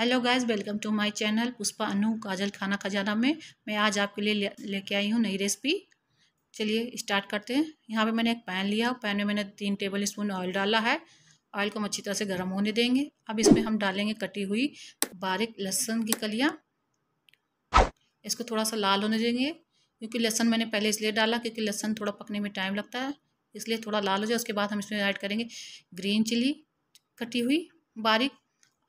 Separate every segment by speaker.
Speaker 1: hello guys welcome to my channel Pushpa Anu Kajal Khana Khazana में मैं आज आपके लिए लेके आई हूँ नई रेसिपी चलिए स्टार्ट करते हैं यहाँ पे मैंने एक पैन लिया पैन में मैंने तीन टेबल स्पून ऑयल डाला है ऑयल को हम अच्छी तरह से गर्म होने देंगे अब इसमें हम डालेंगे कटी हुई बारीक लहसुन की कलियाँ इसको थोड़ा सा लाल होने देंगे क्योंकि लहसुन मैंने पहले इसलिए डाला क्योंकि लहसुन थोड़ा पकने में टाइम लगता है इसलिए थोड़ा लाल हो जाए उसके बाद हम इसमें ऐड करेंगे ग्रीन चिली कटी हुई बारीक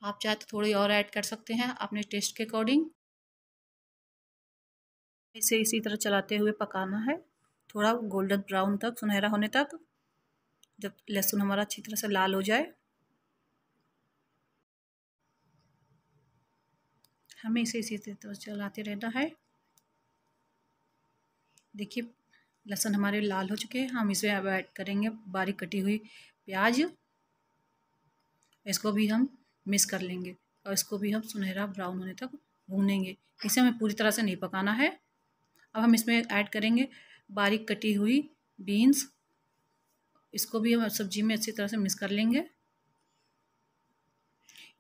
Speaker 1: आप चाहे तो थोड़ी और ऐड कर सकते हैं अपने टेस्ट के अकॉर्डिंग इसे इसी तरह चलाते हुए पकाना है थोड़ा गोल्डन ब्राउन तक सुनहरा होने तक जब लहसुन हमारा अच्छी तरह से लाल हो जाए हमें इसे इसी तरह चलाते रहना है देखिए लहसुन हमारे लाल हो चुके हैं हम इसमें अब ऐड करेंगे बारीक कटी हुई प्याज इसको भी हम मिक्स कर लेंगे और इसको भी हम सुनहरा ब्राउन होने तक भूनेंगे इसे हमें पूरी तरह से नहीं पकाना है अब हम इसमें ऐड करेंगे बारीक कटी हुई बीन्स इसको भी हम सब्जी में अच्छी तरह से मिक्स कर लेंगे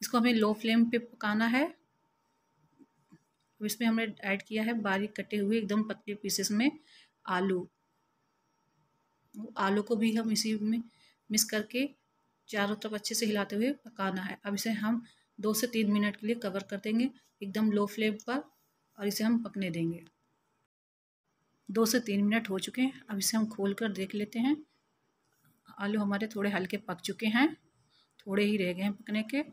Speaker 1: इसको हमें लो फ्लेम पे पकाना है अब इसमें हमने ऐड किया है बारीक कटे हुए एकदम पतले पीसेस में आलू आलू को भी हम इसी में मिक्स करके चारों तरफ अच्छे से हिलाते हुए पकाना है अब इसे हम दो से तीन मिनट के लिए कवर कर देंगे एकदम लो फ्लेम पर और इसे हम पकने देंगे दो से तीन मिनट हो चुके हैं अब इसे हम खोल कर देख लेते हैं आलू हमारे थोड़े हल्के पक चुके हैं थोड़े ही रह गए हैं पकने के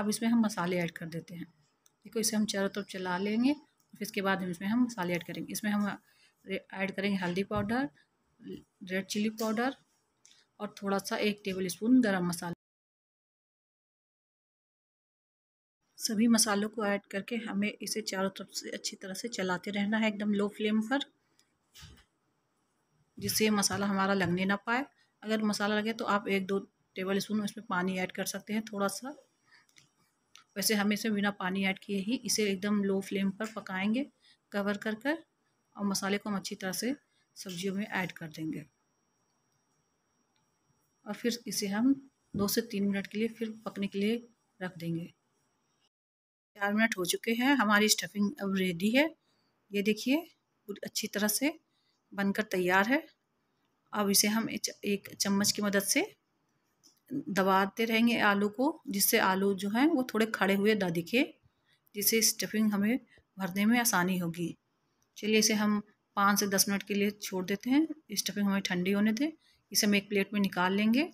Speaker 1: अब इसमें हम मसाले ऐड कर देते हैं देखो इसे हम चारों तरफ चला लेंगे फिर इसके बाद हम इसमें हम मसाले ऐड करेंगे इसमें हम ऐड करेंगे हल्दी पाउडर रेड चिली पाउडर और थोड़ा सा एक टेबल स्पून गर्म मसाला सभी मसालों को ऐड करके हमें इसे चारों तरफ से अच्छी तरह से चलाते रहना है एकदम लो फ्लेम पर जिससे मसाला हमारा लगने ना पाए अगर मसाला लगे तो आप एक दो टेबल स्पून इसमें पानी ऐड कर सकते हैं थोड़ा सा वैसे हम इसे बिना पानी ऐड किए ही इसे एकदम लो फ्लेम पर पकाएंगे कवर कर कर और मसाले को हम अच्छी तरह से सब्जियों में ऐड कर देंगे और फिर इसे हम दो से तीन मिनट के लिए फिर पकने के लिए रख देंगे चार मिनट हो चुके हैं हमारी स्टफिंग अब रेडी है ये देखिए पूरी अच्छी तरह से बनकर तैयार है अब इसे हम एक चम्मच की मदद से दबाते रहेंगे आलू को जिससे आलू जो हैं वो थोड़े खड़े हुए ना दिखे जिससे स्टफिंग हमें भरने में आसानी होगी चलिए इसे हम पाँच से दस मिनट के लिए छोड़ देते हैं स्टफिंग हमें ठंडी होने दें इसे हम एक प्लेट में निकाल लेंगे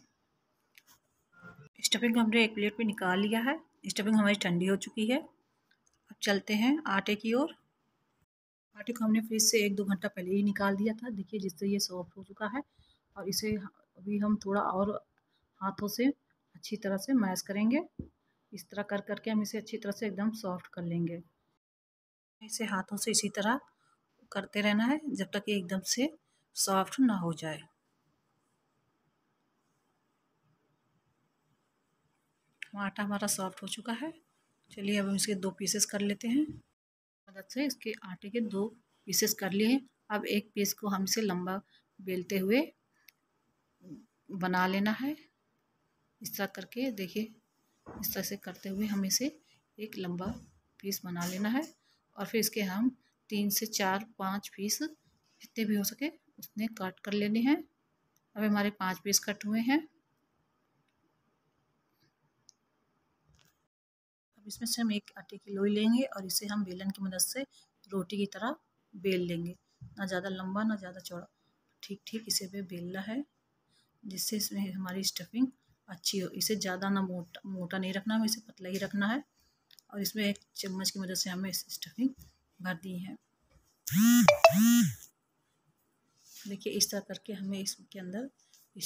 Speaker 1: स्टफिंग हमने एक प्लेट में निकाल लिया है स्टफिंग हमारी ठंडी हो चुकी है अब चलते हैं आटे की ओर आटे को हमने फ्रिज से एक दो घंटा पहले ही निकाल दिया था देखिए जिससे ये सॉफ्ट हो चुका है और इसे अभी हम थोड़ा और हाथों से अच्छी तरह से मैश करेंगे इस तरह कर करके हम इसे अच्छी तरह से एकदम सॉफ्ट कर लेंगे इसे हाथों से इसी तरह करते रहना है जब तक ये एकदम से सॉफ्ट ना हो जाए आटा हमारा सॉफ्ट हो चुका है चलिए अब हम इसके दो पीसेस कर लेते हैं मदद से इसके आटे के दो पीसेस कर लिए हैं अब एक पीस को हम इसे लंबा बेलते हुए बना लेना है इस तरह करके देखिए इस तरह से करते हुए हम इसे एक लंबा पीस बना लेना है और फिर इसके हम तीन से चार पाँच पीस जितने भी हो सके उसने काट कर लेने हैं अब हमारे पाँच पीस कट हुए हैं अब इसमें से हम एक आटे की लोई लेंगे और इसे हम बेलन की मदद से रोटी की तरह बेल लेंगे ना ज़्यादा लंबा ना ज़्यादा चौड़ा ठीक ठीक इसे पे बेलना है जिससे इसमें हमारी स्टफिंग अच्छी हो इसे ज़्यादा ना मोटा मोटा नहीं रखना हमें इसे पतला ही रखना है और इसमें एक चम्मच की मदद से हमें इस स्टफिंग भर दी है देखिए इस तरह करके हमें इसके अंदर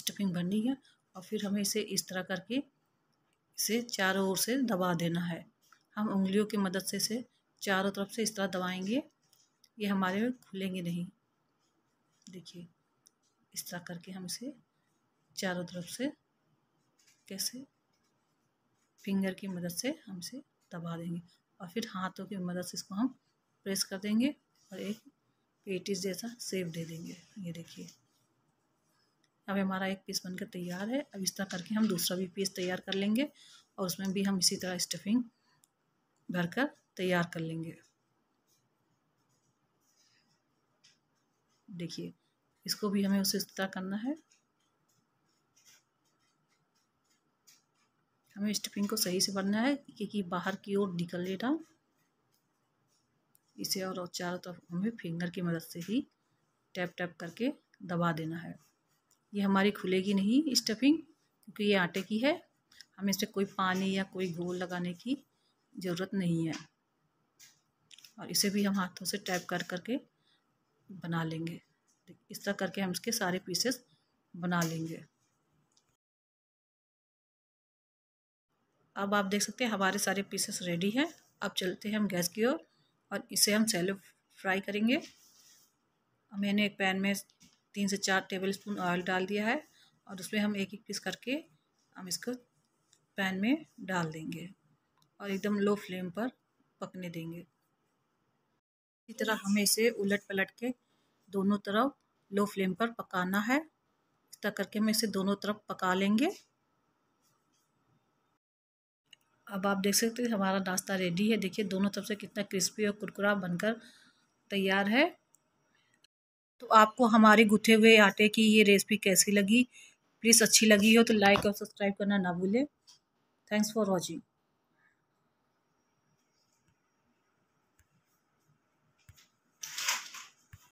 Speaker 1: स्टफिंग भरनी है और फिर हमें इसे इस तरह करके इसे चारों ओर से दबा देना है हम उंगलियों की मदद से इसे चारों तरफ से इस तरह दबाएंगे ये हमारे खुलेंगे नहीं देखिए इस तरह करके हम इसे चारों तरफ से कैसे फिंगर की मदद से हम इसे दबा देंगे और फिर हाथों की मदद से इसको हम प्रेस कर देंगे और एक पेटिस जैसा सेव दे देंगे ये देखिए अब हमारा एक पीस बनकर तैयार है अब इस तरह करके हम दूसरा भी पीस तैयार कर लेंगे और उसमें भी हम इसी तरह स्टफिंग भरकर तैयार कर लेंगे देखिए इसको भी हमें उसी इस तरह करना है हमें स्टफिंग को सही से भरना है क्योंकि बाहर की ओर निकल लेटा इसे और चारों तरफ हमें फिंगर की मदद से ही टैप टैप करके दबा देना है ये हमारी खुलेगी नहीं स्टफिंग क्योंकि ये आटे की है हमें पर कोई पानी या कोई घोल लगाने की ज़रूरत नहीं है और इसे भी हम हाथों से टैप कर करके बना लेंगे इस तरह करके हम इसके सारे पीसेस बना लेंगे अब आप देख सकते हैं हमारे सारे पीसेस रेडी हैं अब चलते हैं हम गैस की ओर और, और इसे हम सैलो फ्राई करेंगे मैंने एक पैन में तीन से चार टेबल स्पून ऑयल डाल दिया है और उसमें हम एक एक पीस करके हम इसको पैन में डाल देंगे और एकदम लो फ्लेम पर पकने देंगे इसी तरह हमें इसे उलट पलट के दोनों तरफ लो फ्लेम पर पकाना है इस तरह करके हम इसे दोनों तरफ पका लेंगे अब आप देख सकते हैं हमारा नाश्ता रेडी है देखिए दोनों तरफ से कितना क्रिस्पी और कुरकुरा बनकर तैयार है तो आपको हमारे गुथे हुए आटे की ये रेसिपी कैसी लगी प्लीज़ अच्छी लगी हो तो लाइक और सब्सक्राइब करना ना भूलें थैंक्स फॉर वॉचिंग